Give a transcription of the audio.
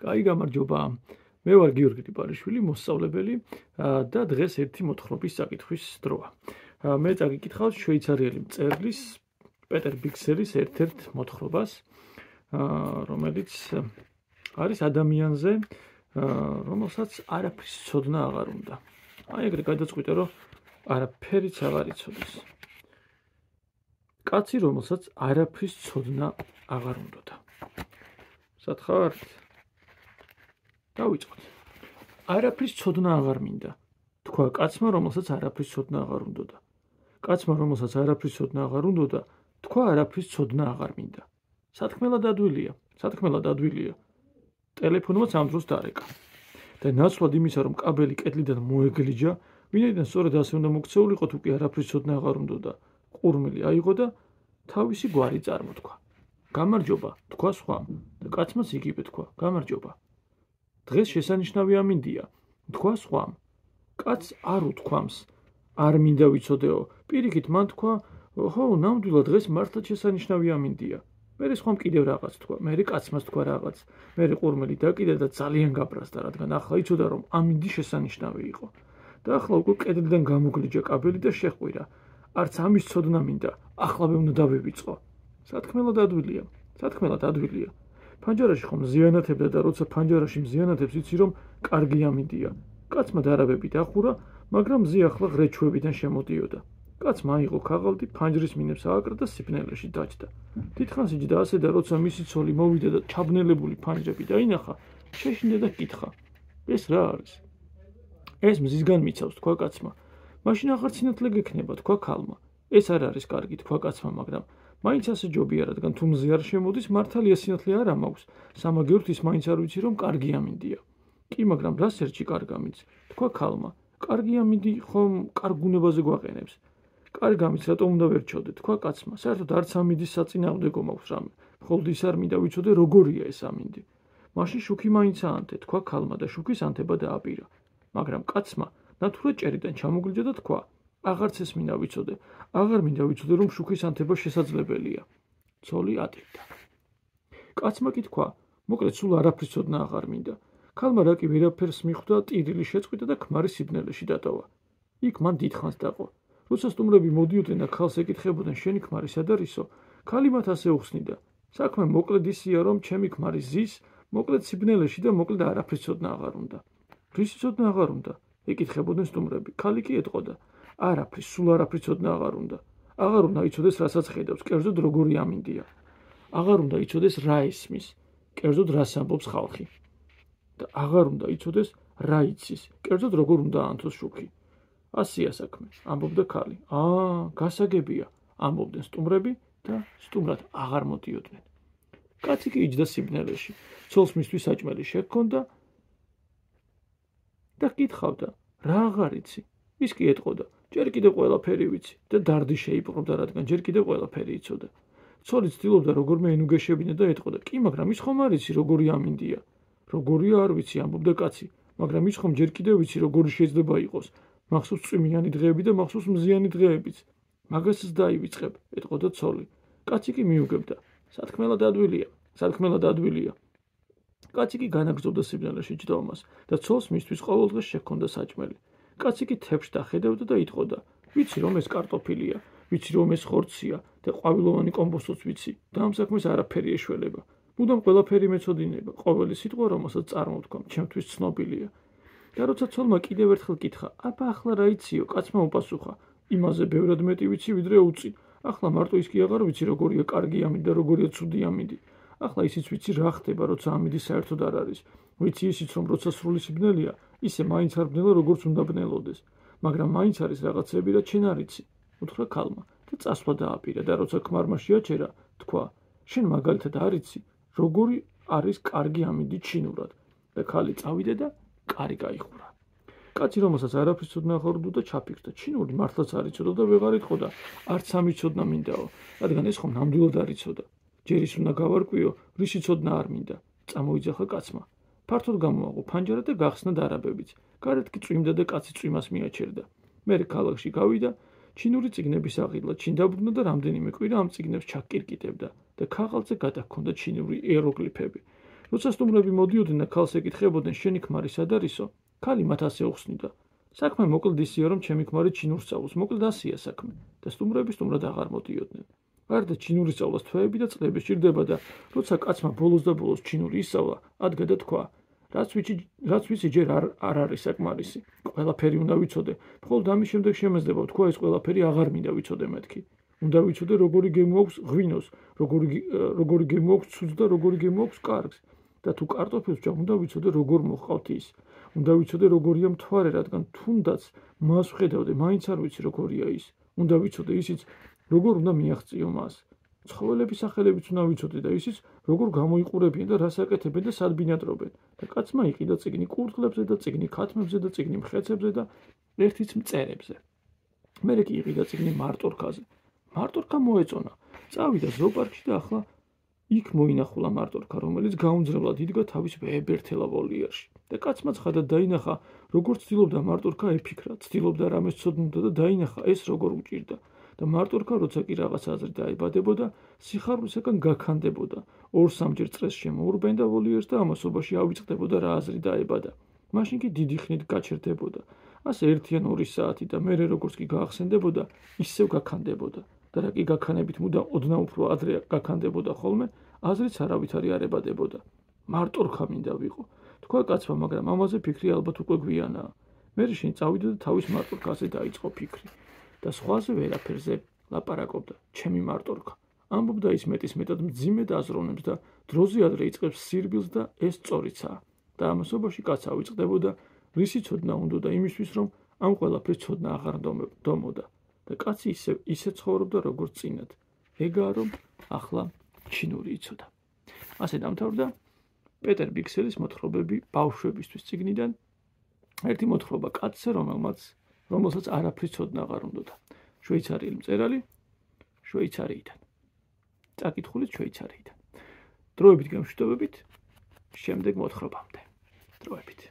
კაი გამარჯობა. მე ვარ გიორგი ტიპარიშვილი, მოსწავლებელი და დღეს ერთი მოთხრობის საკითხვის დროა. მე წაგიკითხავ შვეიცარიელი მწერლის პეტერ ბიქსერის ერთ-ერთ მოთხრობას, რომელიც არის ადამიანზე, რომელსაც არაფრის ცოდნა აღარ უნდა. აი ეგრე გადაწყვიტე, რომ არაფერიც აღარ იცოდეს. კაცი, რომელსაც არაფრის ცოდნა აღარ უნდა. სათხოვართ დავიწყოთ. არაფრის ცოდნა აღარ მინდა. თქვა კაცმა, რომელსაც არაფრის ცოდნა აღარ უნდოდა. კაცმა, რომელსაც არაფრის ცოდნა აღარ უნდოდა, თქვა არაფრის ცოდნა აღარ მინდა. სათქმელად ადვილია, სათქმელად ადვილია. ტელეფონმა სამ დროს დარეკა. და ნაცვლად იმისა, რომ კაბელი კეთლიდან მოეგლიჯა, ვინაიდან სწორედ ასე უნდა მოქცეულიყო, თუკი არაფრის ცოდნა აღარ უნდოდა, ყურმილი აიღო და თავისი გვარი წარმოთქვა. გამარჯობა, თქვა სხვა და კაცმა სიგიბე თქვა. გამარჯობა. დღეს შესანიშნავი ამინდია თქვა სხვამ კაც არ უთქვამს არ მინდა ვიცოდეო პირიქით მან თქვა ხო ნამდვილად დღეს მართლაც შესანიშნავი ამინდია მე რეცხვამ კიდევ რაღაც თქვა მე კაცმას თქვა რაღაც მე ყურმელი დაკიდა და ძალიან გა ប្រ ასდა რადგან ახლა იცოდა რომ ამინდი შესანიშნავი იყო და ახლა უკვე კედლიდან გამოგლიჯა კაბელი და შეხყვირა არც ამის ცოდნა მინდა ახლა მე უნდა დავივიწყო სათქმელად ადვილია სათქმელად ადვილია ფანჯარაში ხომ ზიანათებდა და როცა ფანჯარაში ზიანათებს იცი რომ კარგი ამიდია კაცმა დარავები დახურა მაგრამ ზი ახლა ღრეჩვებიდან შემოდიოდა კაცმა აიღო ქაღალდი ფანჯრის მინებს ააკრა და სიბნელეში დაჭდა თითქოს იჯდა ასე და როცა მისი ცოლი მოვიდა და ჩაბნელებული ფანჯრები დაინახა შეშინდა და ეკითხა ეს რა არის ეს მზისგან მიცავს თქვა კაცმა მაშინ აღარ ცინათლე გექნება თქვა ქალმა ეს არ არის კარგი თქვა კაცმა მაგრამ მაინც ასე ჯობია, რადგან თუ მზე არ შემოდის, მართალია სინათლე არ ამაქვს. სამაგერთ ის მაინც არ ვიცი, რომ კარგი ამინდია. კი, მაგრამ რა სერჩი კარგი ამინდს? თქვა ქალმა. კარგი ამინდი ხომ კარგუნებაზე გვაყენებს. კარგი ამინდს რატომ უნდა ვერჩოდე? თქვა კაცმა. საერთოდ არც ამინდის საწინააღმდეგო მაქვს რამე. მხოლოდ ის არ მინდა ვიცოდე, როგორია ეს ამინდი. მაშინ შუქი მაინც ანთე, თქვა ქალმა და შუქის ანთება დააპირა. მაგრამ კაცმა ნათურა ჭერიდან ჩამოგვიჯდა და თქვა: აღარც ეს მინდა ვიცოდე. აღარ მინდა ვიცოდე, რომ შუქის ანთება შესაძლებელია. ცოლი ატრიდა. კაცმა კითხვა, მოკლედ სულ არაფრის ცოდნა აღარ მინდა. ქალმა რა კი ვერაფერს მიხვდა, ტირილი შეწყვიტა და ქმარის სიბნელეში დატოვა. იქ მან დიდხანს დაყო. როცა სტუმრები მოდიოდნენ და ქალს ეკითხებოდნენ შენი ქმარი სადარ ისო? ქალი მათ ასე უხსნიდა. საქმე მოკლედ ისია, რომ ჩემი ქმარი ზის, მოკლედ სიბნელეში და მოკლედ არაფრის ცოდნა აღარ უნდა. რისი ცოდნა აღარ უნდა? ეკითხებოდნენ სტუმრები. ქალი კი ეტყოდა, არაფრის, სულ არაფრის ცოდნა აღარ უნდა. აღარ უნდა იცოდეს, რასაც ხედავს, კერძოდ როგორი ამინდია. აღარ უნდა იცოდეს რა ისმის, კერძოდ რას ამბობს ხალხი. და აღარ უნდა იცოდეს რა იცის, კერძოდ როგორ უნდა ანთოს შუქი. ასია საქმე, ამბობდა ქალი. აა, გასაგებია, ამბობდნენ სტუმრები და სტუმრად აღარ მოდიოდნენ. კაცი კი იჯდა სიბნელეში, ცოლს მისთვის საჭმელი შექონდა და კითხავდა: "რა აღარიცი?" ის კი ეტყოდა: ჯერ კიდე ყველაფერი ვიცი და დარდი შეიპყრობდა რადგან ჯერ კიდე ყველაფერი იცოდა ცოლი ცდილობდა როგორმე ენუგეშებინა და ეტყოდა კი მაგრამ ის ხომ არ იცი როგორი ამინდია როგორი არ ვიცი ამბობდა კაცი მაგრამ ის ხომ ჯერ კიდე ვიცი როგორი შეიძლება იყოს მახსოვს წვიმიანი დღეები და მახსოვს მზიანი დღეებიც მაგასაც დაივიწყებ ეტყოდა ცოლი კაცი კი მიუგებდა სათქმელად ადვილია სათქმელად ადვილია კაცი კი განაგზობდა სიბნელეში ჯდომას და ცოლს მისთვის ყოველდღე შექონდა საჭმელი კაცი კი თებში დახედავდა და იტყოდა: "ვიცი რომ ეს картоფილია, ვიცი რომ ეს ხორცია და ყვავილოვანი კომბოსტოც ვიცი. და ამ საქმეს არაფერი ეშველება. მუდამ ყველაფერი მეწოდინება. ყოველი სიტყვა, რომელსაც წარმოთქვამ, ჩემთვის ცნობილია." და როცა ცოლმა კიდევ ერთხელ კითხა: "აბა ახლა რა იციო?" კაცმა უპასუხა: "იმაზე ბევრად მეტი ვიცი, ვიდრე უცი. ახლა მარტო ის კი აღარ ვიცი, როგორია კარგი ამინდი და როგორია ცუდი ამინდი." ახლა ისიც ვიცი რა ხდება, როცა ამიდი საერთოდ არ არის. ვიცი ისიც, რომ როცა სრული სიგნელია, ისე მაინც არ ბნელა, როგორც უნდა ბნელოდეს, მაგრამ მაინც არის რაღაცები, რაც შენ არ იცი. უთხრა ქალმა და წასვლა დააპირა და როცა ქმარმა შეაჩერა, თქვა: "შენ მაგალითად არ იცი, როგორი არის კარგი ამიდი ჩინურად?" და ქალი წავიდა და კარი გაიხურა. კაცი რომელსაც არაფრის ცოდნა ხორდუ და ჩაფიქრდა, ჩინური მართლაც არიცოდა და ვეღარ ეთყოდა, არც ამიცოდნა მინდაო, რადგან ეს ხომ ნამდვილად არიცოდა. ჯერის უნდა გავარკვიო, რისი ცოდნა არ მინდა. წამოიძახა კაცმა. ფართოდ გამოაღო ფანჯარა და გახსნა დარაბებიც. გარეთ კი წვიმდა და კაცი წვიმას მიაჩერდა. მე ქალაქში გავიდა, ჩინური ციგნების აღიდლა, ჩინდაბრუნდა და რამდენიმე კვირა ამ ციგნებს ჩაკირკიტებდა და ქაღალზე გადაგქონდა ჩინური ეროგლიფები. როცა სტუმრები მოდიოდნენ და ქალს ეკითხებოდნენ შენი ქმარი სადარისო, ქალი მათ ასე უხსნიდა: საქმე მოკლდისია რომ ჩემი ქმარი ჩინურს წავოს, მოკლდასია საქმე და სტუმრები სტუმრად აღარ მოდიოდნენ. გარდა ჩინური სწავლას თვეები და წლები სჭირდება და როცა კაცმა ბოლოს და ბოლოს ჩინური ისწავლა ად გადათქვა რაც ვიცი რაც ვიცი ჯერ არ არ არის საკმარისი ყველაფერი უნდა ვიცოდე მხოლოდ ამის შემდეგ შემეძლება თქვა ეს ყველაფერი აღარ მინდა ვიცოდე მეთქი უნდა ვიცოდე როგორი გემო აქვს ღვინოს როგორი როგორი გემო აქვს ცუდს და როგორი გემო აქვს კარგს და თუ კარტოფილს ჭამ უნდა ვიცოდე როგორ მოხავთ ის უნდა ვიცოდე როგორია მთვარე რადგან თუნდაც მას ხედავდი მაინც არ ვიცი როგორია ის უნდა ვიცოდე ისიც როგორ უნდა მიაღწიო მას? ცხოველების სახელებიც უნდა ვიცოდე და ისიც, როგორ გამოიყურებიან და რას აკეთებენ და სად ბინადრობენ. და კაცმა იყიდა ციგნი კურთხლებზე და ციგნი ქათმებზე და ციგნი მხეცებზე და ერთიც მწერებზე. მე რეკი იყიდა ციგნი მარტორქაზე. მარტორქა მოეწონა. წავიდა ზოოპარკში და ახლა იქ მოინახულა მარტორქა, რომელიც გამძრავლა დიდგა თავის ვებერთელა ვოლიერში. და კაცმა ცხადა დაინახა, როგორ ცდილობდა მარტორქა ეფიქრა, ცდილობდა რამეს ცოდნოდა და დაინახა ეს როგორ უჭირდა. და მარტო რქა როცა კი რაღაც აზრი დაიბადებოდა, სიხარულისგან გაქანდებოდა. ორ-სამჯერ წრეს შემოურბენ და ვოლიერს და ამასობაში ავიწყდებოდა რა აზრი დაიბადა. მაშინ კი დიდი ხნით გაჩერდებოდა. ასე ერთი ან ორი საათი და მეરે როგორც კი გაახსენდებოდა, ისევ გაქანდებოდა. და რა კი გაქანებით მუდა ოდნა უფრო აზრი გაქანდებოდა ხოლმე, აზრიც არავით არი არებადებოდა. მარტო რქა მინდა ვიყო. თქვა კაცმა, მაგრამ ამაზე ფიქრი ალბათ უკვე გვიანაა. მე შეიძლება წავიდე და თავის მარტო რქაზე დაიწყო ფიქრი. და სხვაზე ვერაფერზე ლაპარაკობდა. ჩემი მარტო რქა. ამბობდა ის მეტის მეტად მძიმე დაზროვნებს და დროზე ადრე იწყებს სირბილს და ეს წორიცაა. და ამასობაში კაცა ვიწდებოდა, რისი ცოდნა უნდა და იმისთვის რომ ამ ყველაფრის ცოდნა აღარ დომოდა. და კაცი ისე ისე ცხოვრობდა როგორც წინათ. ეგაა რომ ახლა ჩინური იცოდა. ასე დამთავრდა პეტერ ბიქსელის მოთხრობები ბავშვებისთვის ციგნიდან. ერთი მოთხრობა კაცზე რომელმაც რომელსაც არაფრის ცოდნა აღარ უნდათ. შვეიცარიელი მწერალი შვეიცარიიდან. წაკითხულით შვეიცარიიდან. დროებით გამშვიდობებით. შემდეგ მოთხრობამდე. დროებით.